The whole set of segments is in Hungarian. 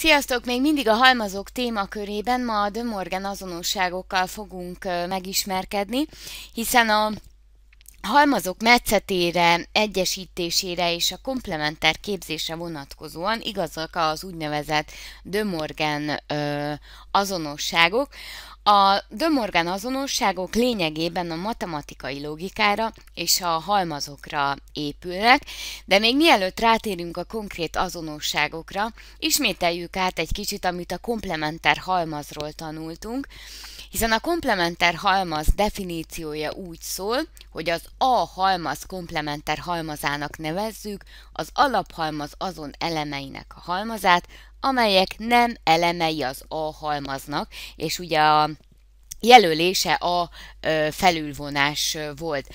Sziasztok! Még mindig a halmazok témakörében ma a De Morgan azonosságokkal fogunk megismerkedni, hiszen a halmazok metszetére, egyesítésére és a komplementer képzésre vonatkozóan igazak az úgynevezett De Morgan azonosságok, a De Morgan azonosságok lényegében a matematikai logikára és a halmazokra épülnek, de még mielőtt rátérünk a konkrét azonosságokra, ismételjük át egy kicsit, amit a komplementer halmazról tanultunk, hiszen a komplementer halmaz definíciója úgy szól, hogy az A halmaz komplementer halmazának nevezzük az alaphalmaz azon elemeinek a halmazát, amelyek nem elemei az A halmaznak, és ugye a jelölése a felülvonás volt.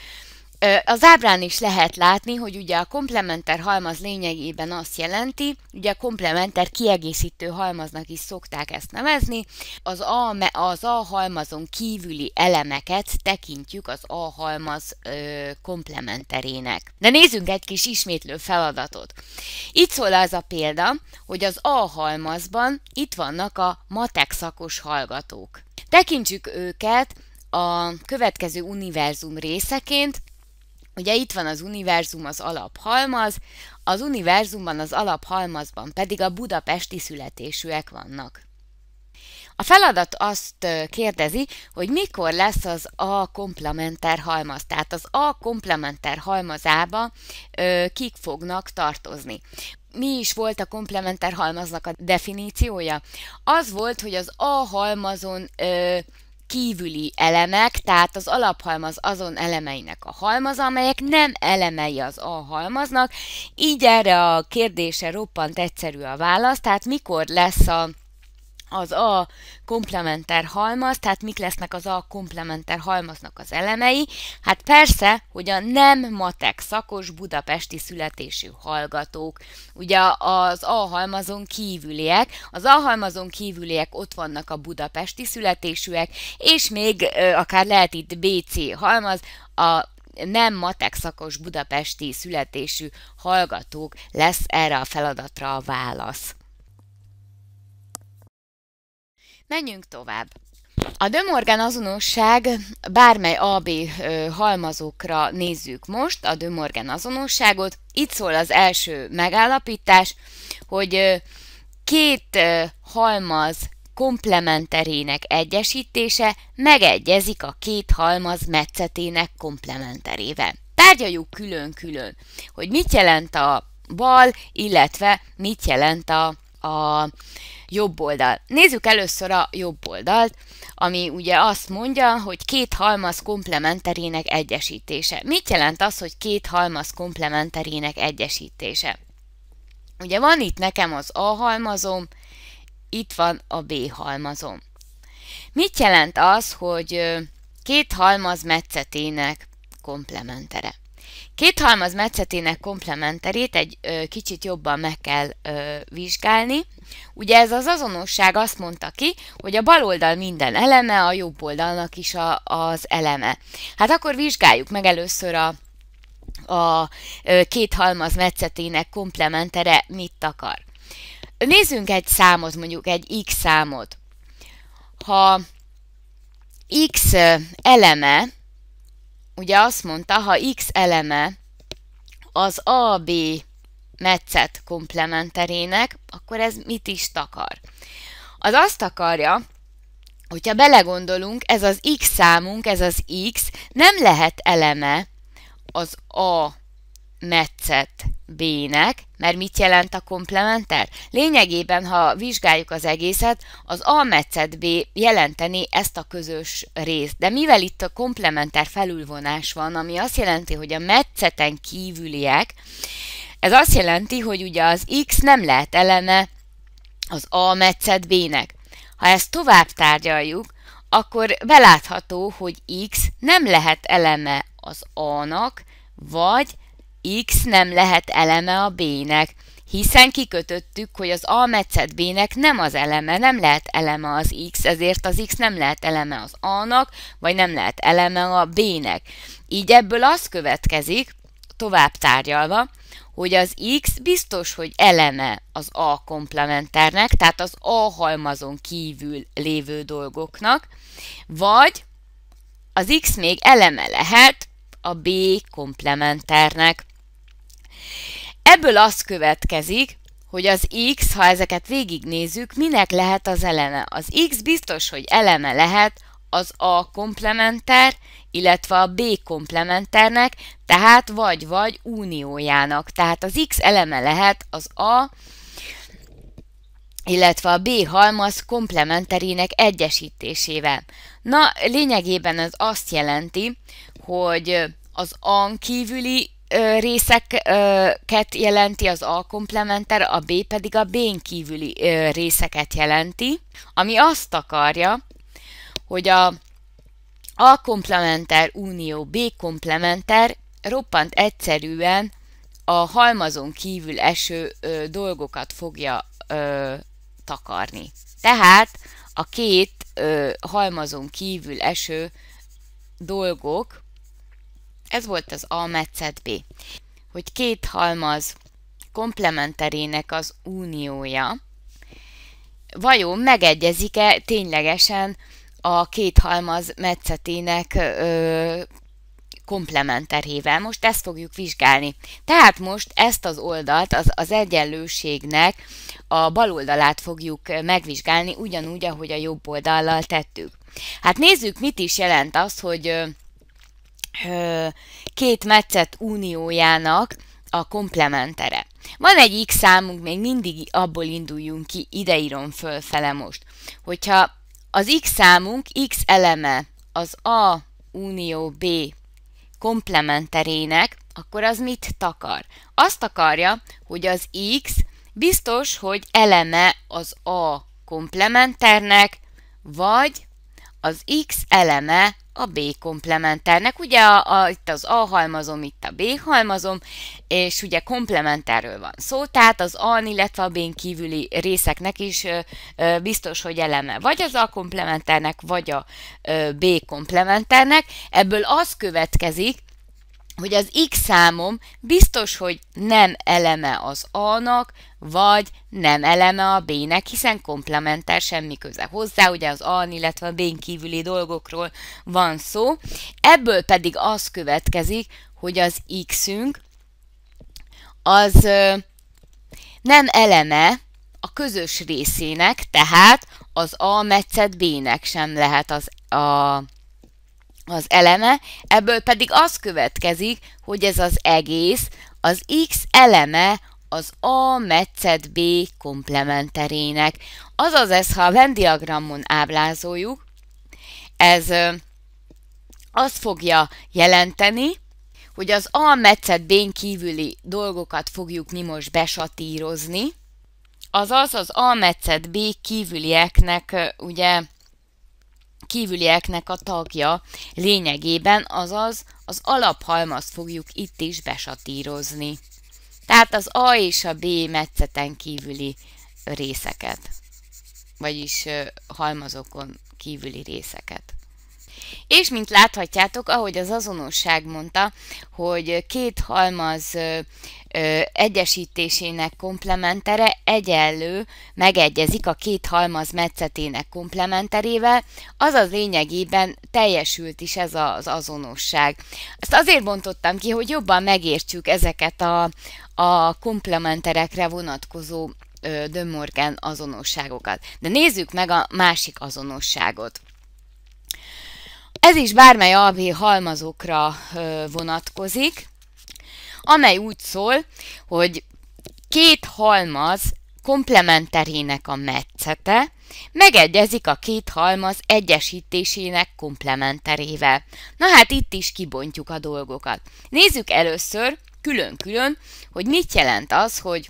Az ábrán is lehet látni, hogy ugye a komplementer halmaz lényegében azt jelenti, ugye a komplementer kiegészítő halmaznak is szokták ezt nevezni, az A, az A halmazon kívüli elemeket tekintjük az A halmaz ö, komplementerének. De nézzünk egy kis ismétlő feladatot. Itt szól az a példa, hogy az A halmazban itt vannak a matek szakos hallgatók. Tekintsük őket a következő univerzum részeként, Ugye itt van az univerzum, az alaphalmaz, az univerzumban, az alaphalmazban pedig a budapesti születésűek vannak. A feladat azt kérdezi, hogy mikor lesz az A komplementer halmaz, tehát az A komplementer halmazába ö, kik fognak tartozni. Mi is volt a komplementer halmaznak a definíciója? Az volt, hogy az A halmazon ö, kívüli elemek, tehát az alaphalmaz azon elemeinek a halmaza, amelyek nem elemei az A halmaznak, így erre a kérdése roppant egyszerű a válasz, tehát mikor lesz a az A komplementer halmaz, tehát mik lesznek az A komplementer halmaznak az elemei? Hát persze, hogy a nem matek szakos budapesti születésű hallgatók, ugye az A halmazon kívüliek, az A halmazon kívüliek ott vannak a budapesti születésűek, és még akár lehet itt BC halmaz, a nem matek szakos budapesti születésű hallgatók lesz erre a feladatra a válasz. Menjünk tovább. A De Morgan azonosság bármely AB halmazokra nézzük most a De Morgan azonosságot. Itt szól az első megállapítás, hogy két halmaz komplementerének egyesítése megegyezik a két halmaz metszetének komplementerével. Tárgyaljuk külön-külön, hogy mit jelent a bal, illetve mit jelent a, a jobb oldal. Nézzük először a jobb oldalt, ami ugye azt mondja, hogy két halmaz komplementerének egyesítése. Mit jelent az, hogy két halmaz komplementerének egyesítése? Ugye van itt nekem az A halmazom, itt van a B halmazom. Mit jelent az, hogy két halmaz metszetének komplementere? Két halmaz metszetének komplementerét egy ö, kicsit jobban meg kell ö, vizsgálni. Ugye ez az azonosság azt mondta ki, hogy a bal oldal minden eleme, a jobb oldalnak is a, az eleme. Hát akkor vizsgáljuk meg először a, a ö, két halmaz metszetének komplementere mit akar. Nézzünk egy számot, mondjuk egy x számot. Ha x eleme ugye azt mondta, ha x eleme az AB metszet komplementerének, akkor ez mit is takar? Az azt akarja, hogyha belegondolunk, ez az x számunk, ez az x nem lehet eleme az A metszett B-nek, mert mit jelent a komplementer? Lényegében, ha vizsgáljuk az egészet, az A metszett B jelenteni ezt a közös részt. De mivel itt a komplementer felülvonás van, ami azt jelenti, hogy a metszeten kívüliek, ez azt jelenti, hogy ugye az X nem lehet eleme az A metszett B-nek. Ha ezt tovább tárgyaljuk, akkor belátható, hogy X nem lehet eleme az A-nak, vagy x nem lehet eleme a b-nek, hiszen kikötöttük, hogy az a metszet b-nek nem az eleme, nem lehet eleme az x, ezért az x nem lehet eleme az a-nak, vagy nem lehet eleme a b-nek. Így ebből az következik, tovább tárgyalva, hogy az x biztos, hogy eleme az a komplementernek, tehát az a halmazon kívül lévő dolgoknak, vagy az x még eleme lehet a b komplementernek. Ebből az következik, hogy az x, ha ezeket végignézzük, minek lehet az eleme. Az x biztos, hogy eleme lehet az a komplementer, illetve a b komplementernek, tehát vagy-vagy uniójának. Tehát az x eleme lehet az a, illetve a B halmaz komplementerének egyesítésével. Na, lényegében ez azt jelenti, hogy az A kívüli részeket jelenti az A komplementer, a B pedig a B-n kívüli részeket jelenti, ami azt akarja, hogy a A komplementer unió B komplementer roppant egyszerűen a halmazon kívül eső ö, dolgokat fogja ö, takarni. Tehát a két ö, halmazon kívül eső dolgok ez volt az A metszet B, hogy két halmaz komplementerének az uniója, vajon megegyezik-e ténylegesen a két halmaz metszetének ö, komplementerével. Most ezt fogjuk vizsgálni. Tehát most ezt az oldalt, az, az egyenlőségnek a bal oldalát fogjuk megvizsgálni, ugyanúgy, ahogy a jobb oldallal tettük. Hát nézzük, mit is jelent az, hogy két meccet uniójának a komplementere. Van egy x számunk, még mindig abból induljunk ki, ide írom fölfele most. Hogyha az x számunk x eleme az a unió b komplementerének, akkor az mit takar? Azt akarja, hogy az x biztos, hogy eleme az a komplementernek, vagy az x eleme a B komplementernek. Ugye a, a, itt az A halmazom, itt a B halmazom, és ugye komplementerről van szó, tehát az a illetve a B-n kívüli részeknek is ö, ö, biztos, hogy eleme vagy az A komplementernek, vagy a ö, B komplementernek. Ebből az következik, hogy az x számom biztos, hogy nem eleme az a-nak, vagy nem eleme a b-nek, hiszen komplementár semmi köze hozzá, ugye az a-n, illetve a b-n kívüli dolgokról van szó. Ebből pedig az következik, hogy az x-ünk az nem eleme a közös részének, tehát az a metszet b-nek sem lehet az a az eleme, ebből pedig az következik, hogy ez az egész, az x eleme az A metszet B komplementerének. Azaz ez, ha a diagramon ábrázoljuk, ez azt fogja jelenteni, hogy az A metszet b kívüli dolgokat fogjuk mi most besatírozni, azaz az A metszet B kívülieknek ugye kívülieknek a tagja lényegében, azaz az alaphalmazt fogjuk itt is besatírozni. Tehát az A és a B metszeten kívüli részeket, vagyis halmazokon kívüli részeket. És mint láthatjátok, ahogy az azonosság mondta, hogy két halmaz egyesítésének komplementere egyenlő, megegyezik a két halmaz metszetének komplementerével, azaz lényegében teljesült is ez az azonosság. Ezt azért bontottam ki, hogy jobban megértsük ezeket a, a komplementerekre vonatkozó De Morgan azonosságokat. De nézzük meg a másik azonosságot. Ez is bármely AV halmazokra vonatkozik, amely úgy szól, hogy két halmaz komplementerének a metszete megegyezik a két halmaz egyesítésének komplementerével. Na hát itt is kibontjuk a dolgokat. Nézzük először külön-külön, hogy mit jelent az, hogy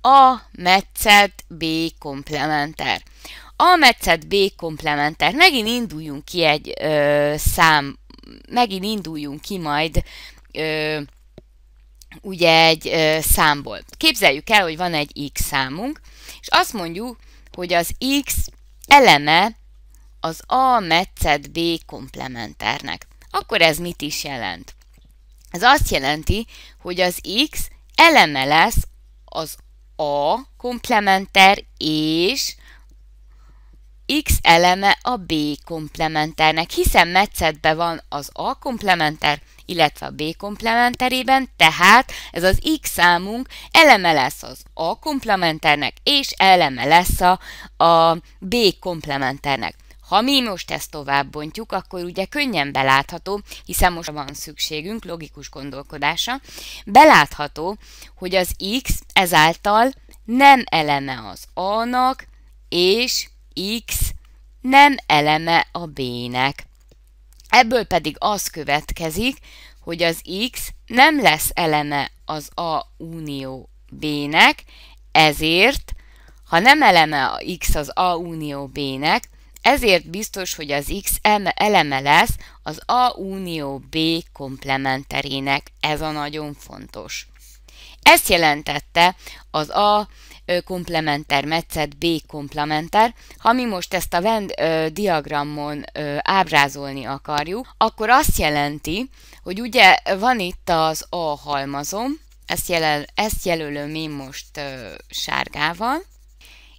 a metszet B komplementer. A metszet B komplementer. Megint induljunk ki egy ö, szám, megint induljunk ki majd ö, ugye egy ö, számból. Képzeljük el, hogy van egy x számunk, és azt mondjuk, hogy az x eleme az A metszet B komplementernek. Akkor ez mit is jelent? Ez azt jelenti, hogy az x eleme lesz az A komplementer és x eleme a b komplementernek, hiszen metszetben van az a komplementer, illetve a b komplementerében, tehát ez az x számunk eleme lesz az a komplementernek, és eleme lesz a, a b komplementernek. Ha mi most ezt tovább bontjuk, akkor ugye könnyen belátható, hiszen most van szükségünk logikus gondolkodása, belátható, hogy az x ezáltal nem eleme az a-nak, és x nem eleme a b-nek. Ebből pedig az következik, hogy az x nem lesz eleme az a unió b-nek, ezért, ha nem eleme a x az a unió b-nek, ezért biztos, hogy az x eleme lesz az a unió b komplementerének. Ez a nagyon fontos. Ezt jelentette az a komplementer metszet, B komplementer. Ha mi most ezt a Venn diagramon ábrázolni akarjuk, akkor azt jelenti, hogy ugye van itt az A halmazom, ezt, jelöl, ezt jelölöm én most ö, sárgával,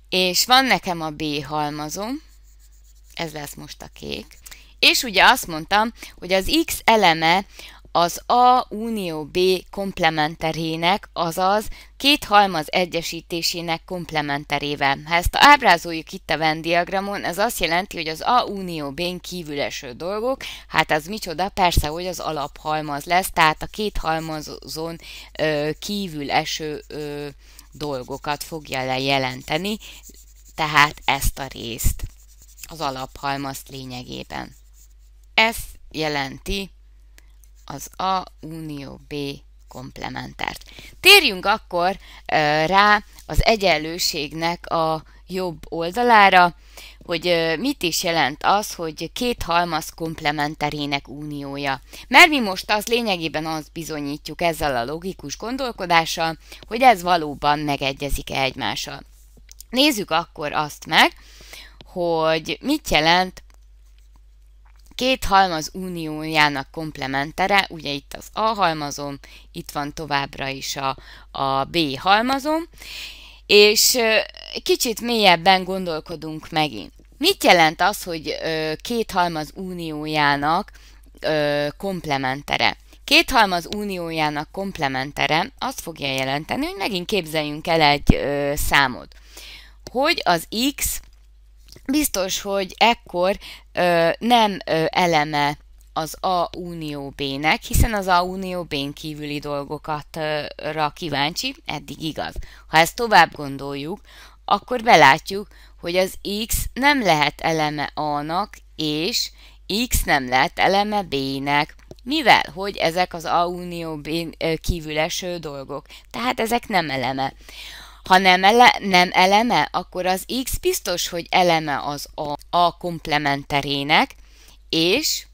és van nekem a B halmazom, ez lesz most a kék, és ugye azt mondtam, hogy az X eleme az A unió B komplementerének, azaz két halmaz egyesítésének komplementerével. Ha ezt ábrázoljuk itt a Venn diagramon, ez azt jelenti, hogy az A unió B-n kívül eső dolgok, hát az micsoda? Persze, hogy az alaphalmaz lesz, tehát a két halmazon ö, kívül eső ö, dolgokat fogja lejelenteni, tehát ezt a részt, az alaphalmazt lényegében. Ez jelenti az A unió B komplementárt. Térjünk akkor rá az egyenlőségnek a jobb oldalára, hogy mit is jelent az, hogy két halmaz komplementerének uniója. Mert mi most az lényegében azt bizonyítjuk ezzel a logikus gondolkodással, hogy ez valóban megegyezik-e egymással. Nézzük akkor azt meg, hogy mit jelent két halmaz uniójának komplementere, ugye itt az A halmazom, itt van továbbra is a, a B halmazom, és kicsit mélyebben gondolkodunk megint. Mit jelent az, hogy két halmaz uniójának komplementere? Két halmaz uniójának komplementere azt fogja jelenteni, hogy megint képzeljünk el egy számot, hogy az x biztos, hogy ekkor ö, nem ö, eleme az A unió B-nek, hiszen az A unió B-n kívüli dolgokatra kíváncsi, eddig igaz. Ha ezt tovább gondoljuk, akkor belátjuk, hogy az X nem lehet eleme A-nak, és X nem lehet eleme B-nek, mivel hogy ezek az A unió B n kívüleső dolgok, tehát ezek nem eleme. Ha nem, ele, nem eleme, akkor az x biztos, hogy eleme az a, a komplementerének, és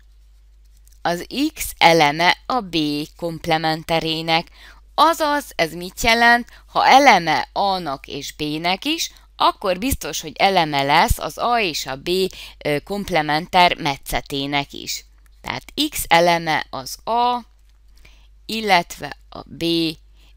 az x eleme a b komplementerének. Azaz, ez mit jelent? Ha eleme a-nak és b-nek is, akkor biztos, hogy eleme lesz az a és a b komplementer metszetének is. Tehát x eleme az a, illetve a b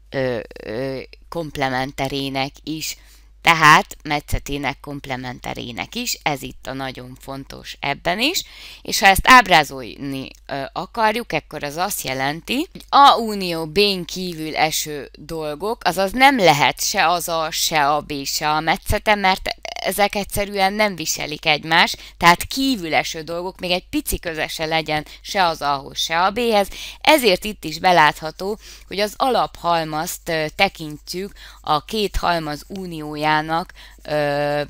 ö, ö, komplementerének is, tehát metszetének komplementerének is, ez itt a nagyon fontos ebben is, és ha ezt ábrázolni akarjuk, akkor az azt jelenti, hogy a unió bén kívül eső dolgok, azaz nem lehet se az a, se a B, se a metszete, mert ezek egyszerűen nem viselik egymást, tehát kívüleső dolgok még egy pici közese legyen se az A-hoz, se a B-hez, ezért itt is belátható, hogy az alaphalmazt tekintjük a két halmaz uniójának ö,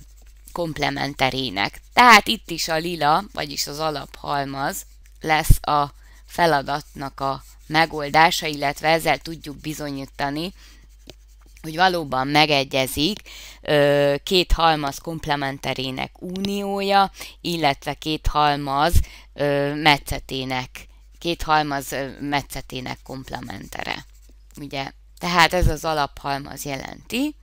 komplementerének. Tehát itt is a lila, vagyis az alaphalmaz lesz a feladatnak a megoldása, illetve ezzel tudjuk bizonyítani, hogy valóban megegyezik két halmaz komplementerének uniója, illetve két halmaz metszetének, két halmaz metszetének komplementere. Ugye? Tehát ez az alaphalmaz jelenti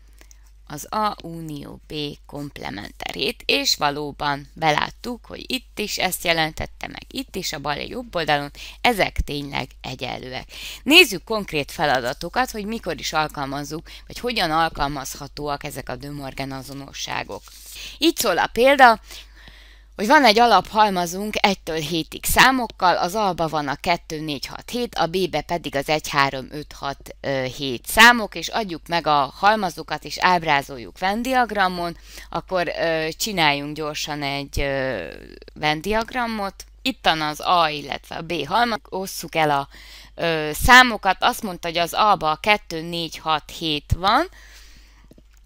az A unió B komplementerét, és valóban beláttuk, hogy itt is ezt jelentette meg, itt is a bal és jobb oldalon, ezek tényleg egyenlőek. Nézzük konkrét feladatokat, hogy mikor is alkalmazzuk, vagy hogyan alkalmazhatóak ezek a dömorgen azonosságok. Így szól a példa, hogy van egy alaphalmazunk 1-től 7-ig számokkal, az alba van a 2, 4, 6, 7, a B-be pedig az 1, 3, 5, 6, 7 számok, és adjuk meg a halmazokat, és ábrázoljuk vendiagramon, akkor ö, csináljunk gyorsan egy ö, Itt Ittan az A, illetve a B halmaz, osszuk el a ö, számokat, azt mondta, hogy az A-ba a 2, 4, 6, 7 van,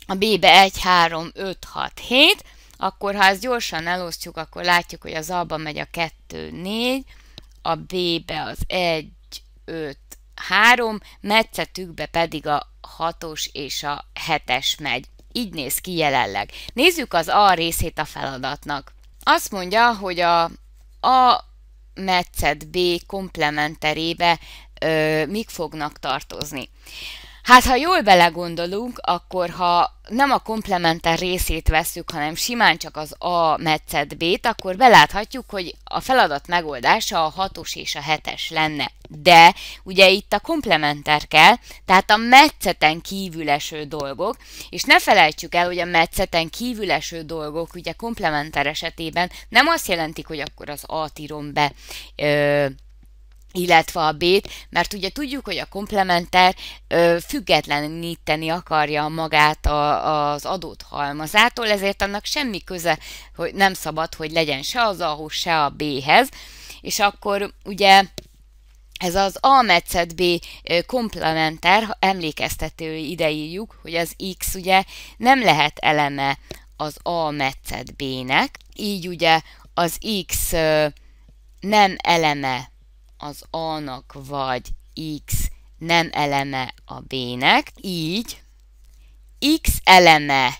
a B-be 1, 3, 5, 6, 7, akkor ha ezt gyorsan elosztjuk, akkor látjuk, hogy az A-ba megy a 2, 4, a B-be az 1, 5, 3, metszetükbe pedig a 6-os és a 7-es megy. Így néz ki jelenleg. Nézzük az A részét a feladatnak. Azt mondja, hogy a A metszet B komplementerébe ö, mik fognak tartozni. Hát, ha jól belegondolunk, akkor ha nem a komplementer részét vesszük, hanem simán csak az A metszet B-t, akkor beláthatjuk, hogy a feladat megoldása a 6-os és a 7-es lenne. De ugye itt a komplementer kell, tehát a metszeten kívüleső dolgok, és ne felejtsük el, hogy a metszeten kívüleső dolgok ugye komplementer esetében nem azt jelentik, hogy akkor az A-t írom be ö, illetve a B-t, mert ugye tudjuk, hogy a komplementer ö, függetleníteni akarja magát a, az adott halmazától, ezért annak semmi köze, hogy nem szabad, hogy legyen se az A-hoz, se a B-hez, és akkor ugye ez az A metszet B komplementer, emlékeztető idejük, hogy az X ugye nem lehet eleme az A metszet B-nek, így ugye az X nem eleme az A-nak vagy X nem eleme a B-nek, így X eleme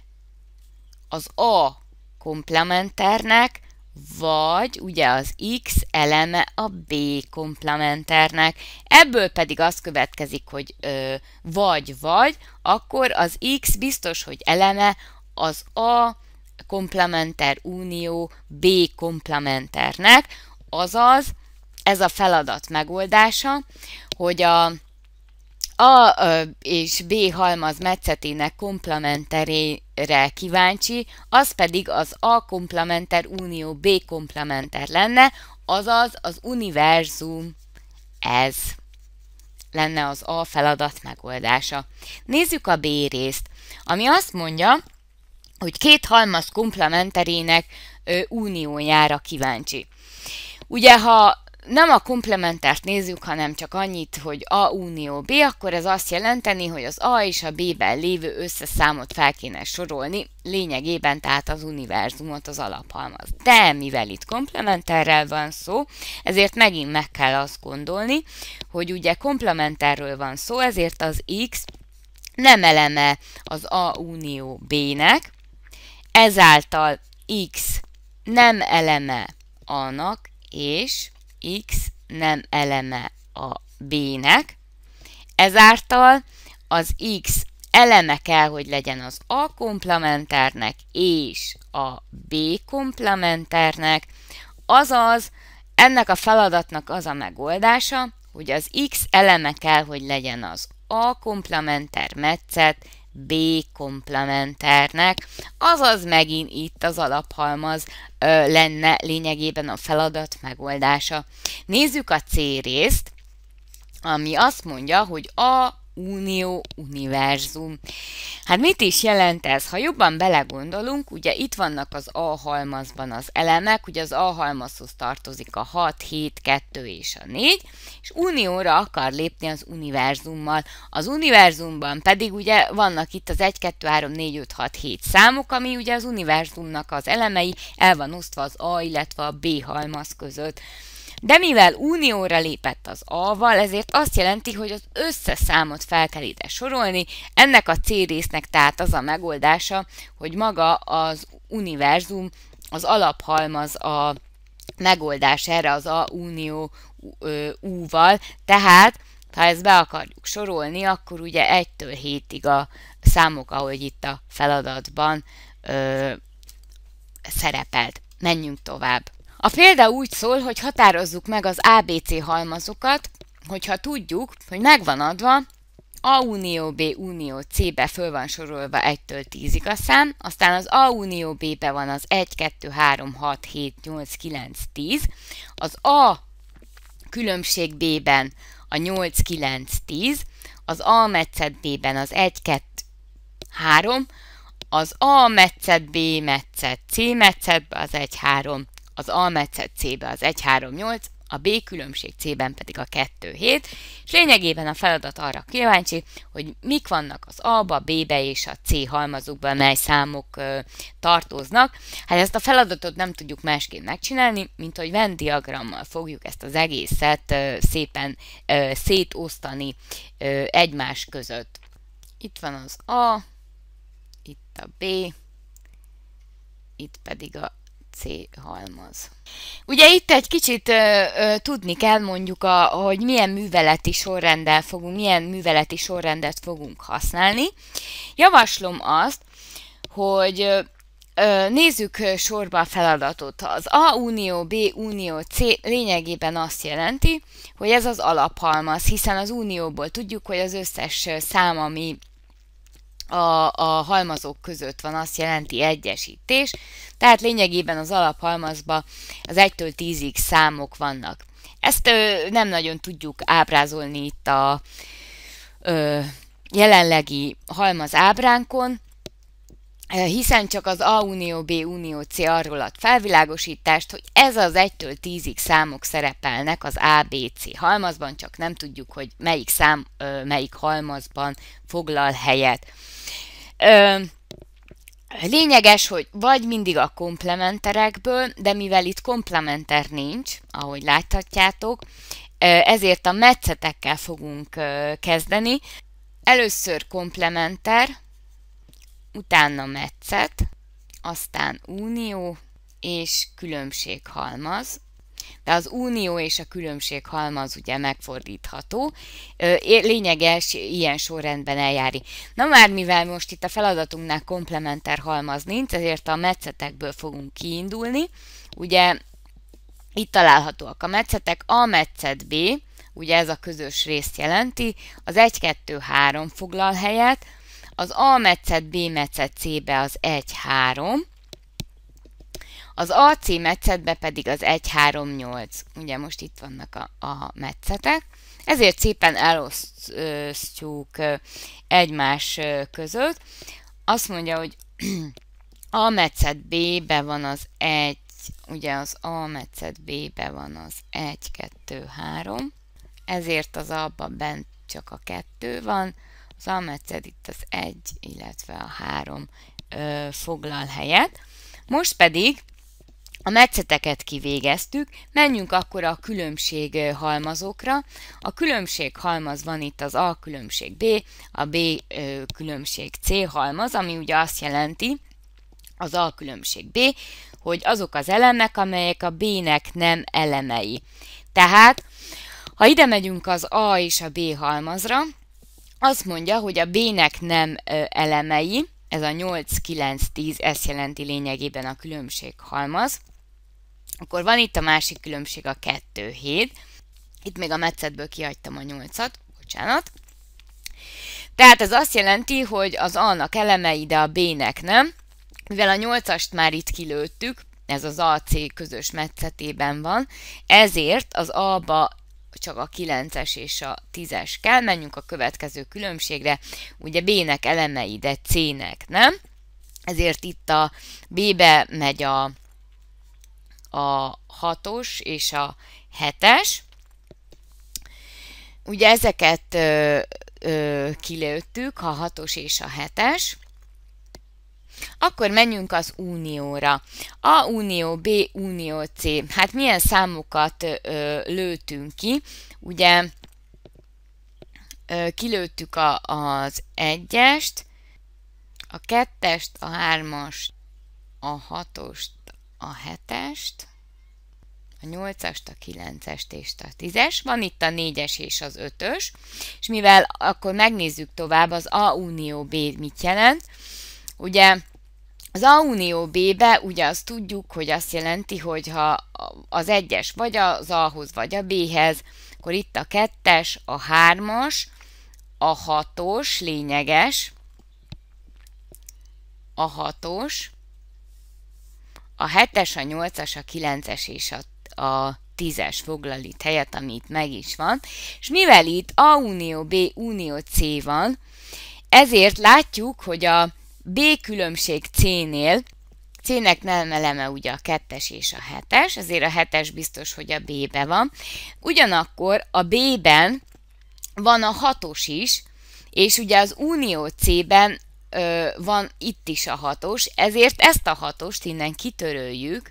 az A komplementernek, vagy ugye az x eleme a b komplementernek. Ebből pedig az következik, hogy vagy vagy, akkor az x biztos, hogy eleme az a komplementer unió b komplementernek, azaz ez a feladat megoldása, hogy a a és B halmaz metszetének komplementerére kíváncsi, az pedig az A komplementer unió B komplementer lenne, azaz az univerzum ez lenne az A feladat megoldása. Nézzük a B részt, ami azt mondja, hogy két halmaz komplementerének uniójára kíváncsi. Ugye, ha nem a komplementárt nézzük, hanem csak annyit, hogy A unió B, akkor ez azt jelenteni, hogy az A és a B-ben lévő összeszámot fel kéne sorolni, lényegében tehát az univerzumot az alaphalmaz. De mivel itt komplementárrel van szó, ezért megint meg kell azt gondolni, hogy ugye komplementárről van szó, ezért az X nem eleme az A unió B-nek, ezáltal X nem eleme annak, és x nem eleme a b-nek, ezáltal az x eleme kell, hogy legyen az a komplementárnek és a b komplementernek, azaz ennek a feladatnak az a megoldása, hogy az x eleme kell, hogy legyen az a komplementer metszet B komplementernek, azaz megint itt az alaphalmaz ö, lenne lényegében a feladat megoldása. Nézzük a C részt, ami azt mondja, hogy a unió univerzum. Hát mit is jelent ez? Ha jobban belegondolunk, ugye itt vannak az A halmazban az elemek, ugye az A halmazhoz tartozik a 6, 7, 2 és a 4, és unióra akar lépni az univerzummal. Az univerzumban pedig ugye vannak itt az 1, 2, 3, 4, 5, 6, 7 számok, ami ugye az univerzumnak az elemei el van osztva az A, illetve a B halmaz között. De mivel unióra lépett az A-val, ezért azt jelenti, hogy az összes számot fel kell ide sorolni. Ennek a C résznek tehát az a megoldása, hogy maga az univerzum, az alaphalmaz a megoldás erre az A unió U-val, tehát ha ezt be akarjuk sorolni, akkor ugye 1-től 7-ig a számok, ahogy itt a feladatban ö, szerepelt. Menjünk tovább. A példa úgy szól, hogy határozzuk meg az ABC halmazokat, hogyha tudjuk, hogy megvan adva, A unió B unió C-be föl van sorolva 1-től 10-ig a szám, aztán az A unió B-be van az 1, 2, 3, 6, 7, 8, 9, 10, az A különbség B-ben a 8, 9, 10, az A metszet B-ben az 1, 2, 3, az A metszet, B metszet, C metszet, az 1, 3, az almetszet C-be az 1-3-8, a B különbség C-ben pedig a 2-7, és lényegében a feladat arra kíváncsi, hogy mik vannak az A-ba, B-be és a C halmazukban, mely számok ö, tartoznak. Hát ezt a feladatot nem tudjuk másként megcsinálni, mint hogy Venn diagrammal fogjuk ezt az egészet ö, szépen ö, szétosztani ö, egymás között. Itt van az A, itt a B, itt pedig a halmaz. Ugye itt egy kicsit ö, ö, tudni kell mondjuk, a, hogy milyen műveleti sorrendel fogunk, milyen műveleti sorrendet fogunk használni. Javaslom azt, hogy ö, nézzük sorba a feladatot. Az A unió, B unió, C lényegében azt jelenti, hogy ez az alaphalmaz, hiszen az unióból tudjuk, hogy az összes szám, ami a, a halmazok között van, azt jelenti egyesítés, tehát lényegében az alaphalmazba az 1-től 10-ig számok vannak. Ezt ö, nem nagyon tudjuk ábrázolni itt a ö, jelenlegi halmaz ábránkon, hiszen csak az A unió B unió C ad felvilágosítást, hogy ez az 1-től 10-ig számok szerepelnek az A, B, C halmazban, csak nem tudjuk, hogy melyik szám melyik halmazban foglal helyet. Lényeges, hogy vagy mindig a komplementerekből, de mivel itt komplementer nincs, ahogy láthatjátok, ezért a metszetekkel fogunk kezdeni. Először komplementer, utána metszet, aztán unió és különbséghalmaz, de az unió és a különbség halmaz ugye megfordítható. Lényeges ilyen sorrendben eljári. Na már mivel most itt a feladatunknál komplementer halmaz nincs, ezért a metszetekből fogunk kiindulni. Ugye itt találhatóak a metszetek, a metszet B, ugye ez a közös részt jelenti, az 1-2-3 foglal helyet, az A metszet, B metszet, C-be az 1-3, az AC metszetbe pedig az 1-3-8. Ugye most itt vannak a, a metszetek. Ezért szépen elosztjuk egymás között. Azt mondja, hogy a metszet B-be van az 1, ugye az A metszet B-be van az 1, 2, 3, ezért az abba bent csak a 2 van, Zalmetszed itt az 1, illetve a 3 foglal helyet. Most pedig a metszeteket kivégeztük, menjünk akkor a különbség halmazokra. A különbség halmaz van itt az A különbség B, a B különbség C halmaz, ami ugye azt jelenti, az A különbség B, hogy azok az elemek, amelyek a B-nek nem elemei. Tehát, ha ide megyünk az A és a B halmazra, azt mondja, hogy a B-nek nem elemei, ez a 8, 9, 10, ez jelenti lényegében a különbség halmaz. Akkor van itt a másik különbség a 2, 7. Itt még a metszetből kihagytam a 8-at, bocsánat. Tehát ez azt jelenti, hogy az A-nak elemei, de a B-nek nem. Mivel a 8-ast már itt kilőttük, ez az AC közös metszetében van, ezért az A-ba csak a 9-es és a 10-es kell. Menjünk a következő különbségre. Ugye B-nek elemei, de C-nek, nem? Ezért itt a B-be megy a, a 6-os és a 7-es. Ugye ezeket kilőttük, a 6-os és a 7-es. Akkor menjünk az unióra. A unió, B unió, C. Hát milyen számokat ö, lőtünk ki? Ugye ö, kilőttük a, az egyest, a kettest, a hármast, a hatost, a hetest, a nyolcast, a kilencest és a tízes. Van itt a négyes és az ötös. és mivel akkor megnézzük tovább, az A unió B mit jelent. Ugye az A unió B-be ugye azt tudjuk, hogy azt jelenti, hogy ha az egyes vagy az A-hoz vagy a B-hez, akkor itt a kettes, a hármas, a hatos, lényeges, a hatos, a hetes, a nyolcas, a kilences és a, a tízes foglal itt helyet, ami itt meg is van. És mivel itt A unió B unió C van, ezért látjuk, hogy a B különbség C-nél, C-nek nem eleme ugye a kettes és a hetes, ezért a hetes biztos, hogy a B-be van. Ugyanakkor a B-ben van a hatos is, és ugye az unió C-ben ö, van itt is a hatos, ezért ezt a hatost innen kitöröljük,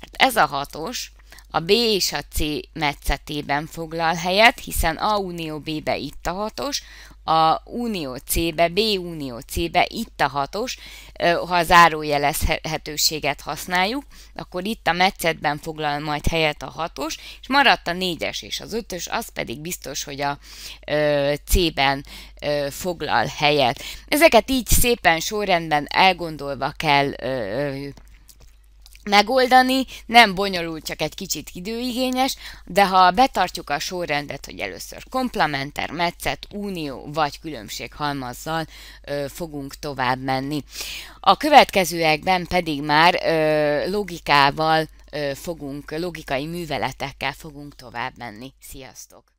mert ez a hatos, a B és a C metszetében foglal helyet, hiszen A unió B-be itt a hatos, a unió C-be, B unió C-be, itt a hatos, ha a zárójelezhetőséget használjuk, akkor itt a metszetben foglal majd helyet a hatos, és maradt a négyes és az ötös, az pedig biztos, hogy a C-ben foglal helyet. Ezeket így szépen sorrendben elgondolva kell megoldani, nem bonyolult, csak egy kicsit időigényes, de ha betartjuk a sorrendet, hogy először komplementer, metszet, unió vagy különbség halmazzal ö, fogunk tovább menni. A következőekben pedig már ö, logikával ö, fogunk, logikai műveletekkel fogunk tovább menni. Sziasztok!